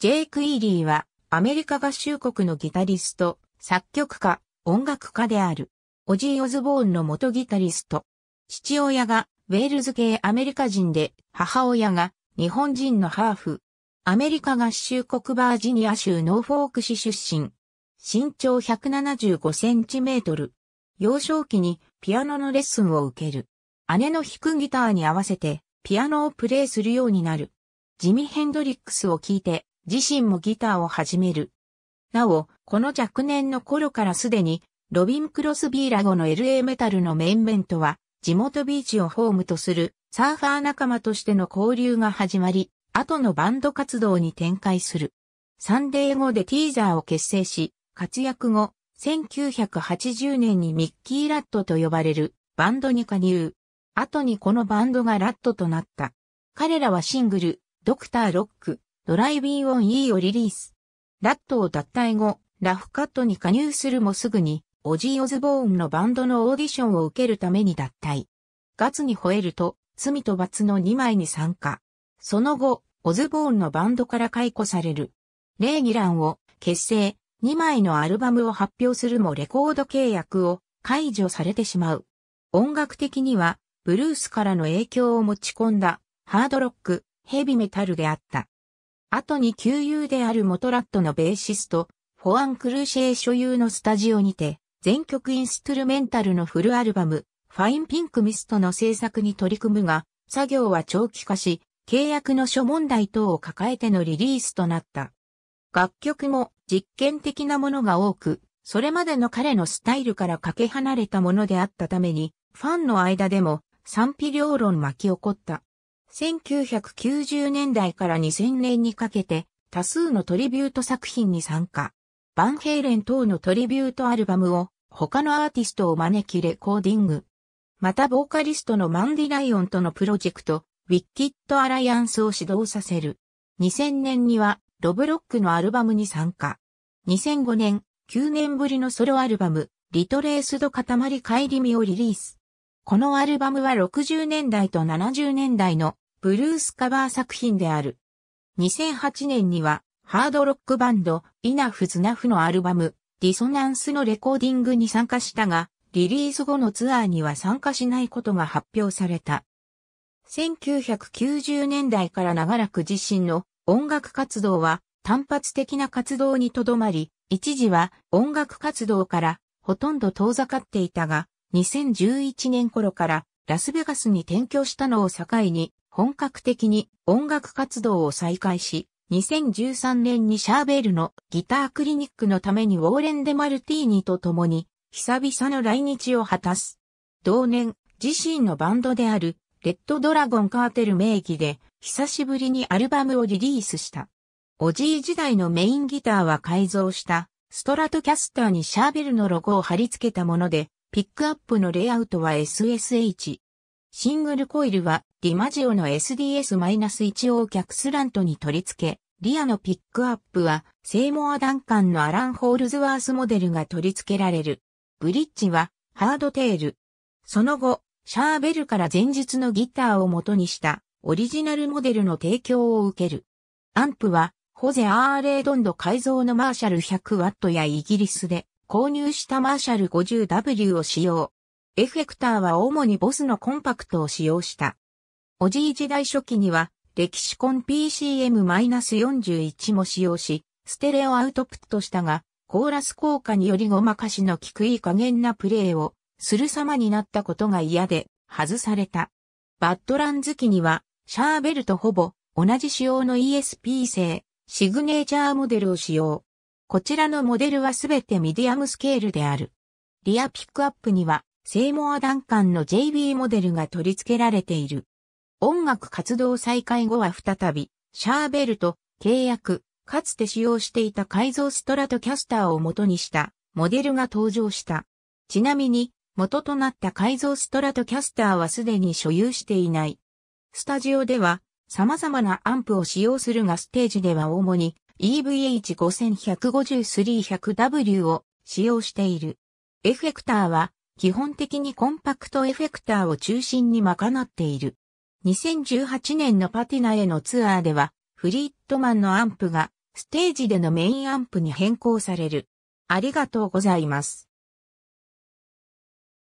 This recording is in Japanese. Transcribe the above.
ジェイク・イーリーは、アメリカ合衆国のギタリスト、作曲家、音楽家である。オジー・オズボーンの元ギタリスト。父親が、ウェールズ系アメリカ人で、母親が、日本人のハーフ。アメリカ合衆国バージニア州ノーフォーク市出身。身長175センチメートル。幼少期にピアノのレッスンを受ける。姉の弾くギターに合わせてピアノをプレイするようになる。ジミ・ヘンドリックスを聴いて自身もギターを始める。なお、この若年の頃からすでに、ロビン・クロスビーラ後の LA メタルのメンベントは、地元ビーチをホームとするサーファー仲間としての交流が始まり、後のバンド活動に展開する。サンデー後でティーザーを結成し、活躍後、1980年にミッキー・ラットと呼ばれるバンドに加入。後にこのバンドがラットとなった。彼らはシングル、ドクター・ロック、ドライビーオン E をリリース。ラットを脱退後、ラフカットに加入するもすぐに、オジー・オズボーンのバンドのオーディションを受けるために脱退。ガツに吠えると、罪と罰の2枚に参加。その後、オズボーンのバンドから解雇される。レーギランを結成、2枚のアルバムを発表するもレコード契約を解除されてしまう。音楽的には、ブルースからの影響を持ち込んだ、ハードロック、ヘビメタルであった。後に旧友であるモトラットのベーシスト、フォアン・クルーシェー所有のスタジオにて、全曲インストゥルメンタルのフルアルバム、ファインピンクミストの制作に取り組むが、作業は長期化し、契約の諸問題等を抱えてのリリースとなった。楽曲も実験的なものが多く、それまでの彼のスタイルからかけ離れたものであったために、ファンの間でも賛否両論巻き起こった。1990年代から2000年にかけて多数のトリビュート作品に参加。バンヘイレン等のトリビュートアルバムを他のアーティストを招きレコーディング。またボーカリストのマンディ・ライオンとのプロジェクト、ウィッキッド・アライアンスを指導させる。2000年にはロブロックのアルバムに参加。2005年、9年ぶりのソロアルバム、リトレースド塊帰り身をリリース。このアルバムは60年代と70年代のブルースカバー作品である。2008年にはハードロックバンドイナフズナフのアルバムディソナンスのレコーディングに参加したが、リリース後のツアーには参加しないことが発表された。1990年代から長らく自身の音楽活動は単発的な活動にとどまり、一時は音楽活動からほとんど遠ざかっていたが、2011年頃からラスベガスに転居したのを境に、本格的に音楽活動を再開し、2013年にシャーベールのギタークリニックのためにウォーレン・デ・マルティーニと共に、久々の来日を果たす。同年、自身のバンドである、レッドドラゴンカーテル名義で、久しぶりにアルバムをリリースした。おじい時代のメインギターは改造した、ストラトキャスターにシャーベルのロゴを貼り付けたもので、ピックアップのレイアウトは SSH。シングルコイルはディマジオの SDS-1 を客スラントに取り付け、リアのピックアップはセイモア・ダンカンのアラン・ホールズワースモデルが取り付けられる。ブリッジはハードテール。その後、シャーベルから前述のギターを元にしたオリジナルモデルの提供を受ける。アンプはホゼ・アーレードンド改造のマーシャル 100W やイギリスで購入したマーシャル 50W を使用。エフェクターは主にボスのコンパクトを使用した。おじい時代初期には、歴史コン PCM-41 も使用し、ステレオアウトプットしたが、コーラス効果によりごまかしの効くいい加減なプレイをする様になったことが嫌で外された。バッドラン好きには、シャーベルとほぼ同じ仕様の ESP 製シグネーチャーモデルを使用。こちらのモデルはすべてミディアムスケールである。リアピックアップには、セイモア・ダンカンの JB モデルが取り付けられている。音楽活動再開後は再び、シャーベルと契約、かつて使用していた改造ストラトキャスターを元にしたモデルが登場した。ちなみに、元となった改造ストラトキャスターはすでに所有していない。スタジオでは様々なアンプを使用するがステージでは主に EVH5150-300W を使用している。エフェクターは基本的にコンパクトエフェクターを中心に賄っている。2018年のパティナへのツアーでは、フリートマンのアンプがステージでのメインアンプに変更される。ありがとうございます。